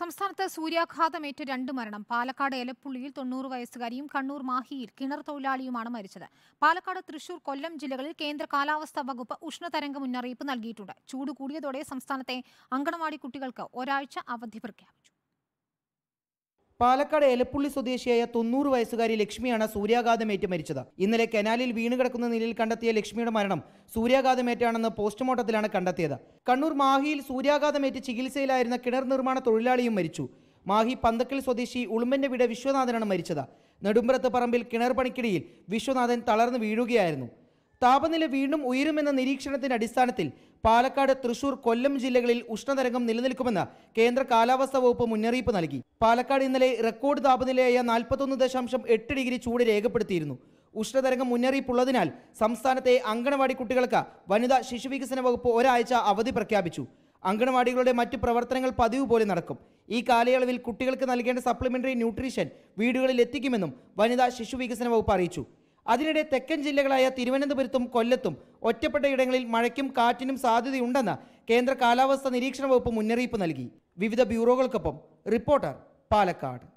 സംസ്ഥാനത്ത് സൂര്യാഘാതമേറ്റ് രണ്ട് മരണം പാലക്കാട് എലപ്പുള്ളിയിൽ തൊണ്ണൂറ് വയസ്സുകാരിയും കണ്ണൂർ മാഹിയിൽ കിണർ തൊഴിലാളിയുമാണ് മരിച്ചത് പാലക്കാട് തൃശൂർ കൊല്ലം ജില്ലകളിൽ കേന്ദ്ര കാലാവസ്ഥാ വകുപ്പ് ഉഷ്ണതരംഗ മുന്നറിയിപ്പ് നൽകിയിട്ടുണ്ട് ചൂട് കൂടിയതോടെ സംസ്ഥാനത്തെ അങ്കണവാടി കുട്ടികൾക്ക് ഒരാഴ്ച അവധി പ്രഖ്യാപിച്ചു പാലക്കാട് ഏലപ്പുള്ളി സ്വദേശിയായ തൊണ്ണൂറ് വയസ്സുകാരി ലക്ഷ്മിയാണ് സൂര്യാഘാതമേറ്റ് മരിച്ചത് ഇന്നലെ കനാലിൽ വീണുകിടക്കുന്ന നിലയിൽ കണ്ടെത്തിയ ലക്ഷ്മിയുടെ മരണം സൂര്യാഘാതമേറ്റാണെന്ന് പോസ്റ്റ്മോർട്ടത്തിലാണ് കണ്ടെത്തിയത് കണ്ണൂർ മാഹിയിൽ സൂര്യാഘാതമേറ്റ് ചികിത്സയിലായിരുന്ന കിണർ നിർമ്മാണ തൊഴിലാളിയും മരിച്ചു മാഹി പന്തക്കൽ സ്വദേശി ഉളുമ്പന്റെ വീട് വിശ്വനാഥനാണ് മരിച്ചത് നെടുമ്പുറത്ത് പറമ്പിൽ കിണർ പണിക്കിടയിൽ വിശ്വനാഥൻ തളർന്നു വീഴുകയായിരുന്നു താപനില വീണ്ടും ഉയരുമെന്ന നിരീക്ഷണത്തിന്റെ അടിസ്ഥാനത്തിൽ പാലക്കാട് തൃശൂർ കൊല്ലം ജില്ലകളിൽ ഉഷ്ണതരംഗം നിലനിൽക്കുമെന്ന് കേന്ദ്ര കാലാവസ്ഥാ വകുപ്പ് മുന്നറിയിപ്പ് നൽകി പാലക്കാട് ഇന്നലെ റെക്കോർഡ് താപനിലയായ നാൽപ്പത്തൊന്ന് ദശാംശം എട്ട് ഡിഗ്രി ചൂട് രേഖപ്പെടുത്തിയിരുന്നു ഉഷ്ണതരംഗം മുന്നറിയിപ്പുള്ളതിനാൽ സംസ്ഥാനത്തെ അങ്കണവാടി കുട്ടികൾക്ക് വനിതാ ശിശുവികസന വകുപ്പ് ഒരാഴ്ച അവധി പ്രഖ്യാപിച്ചു അങ്കണവാടികളുടെ മറ്റ് പ്രവർത്തനങ്ങൾ പതിവ് പോലെ നടക്കും ഈ കാലയളവിൽ കുട്ടികൾക്ക് നൽകേണ്ട സപ്ലിമെന്ററി ന്യൂട്രീഷൻ വീടുകളിൽ എത്തിക്കുമെന്നും വനിതാ ശിശുവികസന വകുപ്പ് അറിയിച്ചു അതിനിടെ തെക്കൻ ജില്ലകളായ തിരുവനന്തപുരത്തും കൊല്ലത്തും ഒറ്റപ്പെട്ട ഇടങ്ങളിൽ മഴയ്ക്കും കാറ്റിനും സാധ്യതയുണ്ടെന്ന് കേന്ദ്ര കാലാവസ്ഥാ നിരീക്ഷണ വകുപ്പ് മുന്നറിയിപ്പ് നൽകി വിവിധ ബ്യൂറോകൾക്കൊപ്പം റിപ്പോർട്ടർ പാലക്കാട്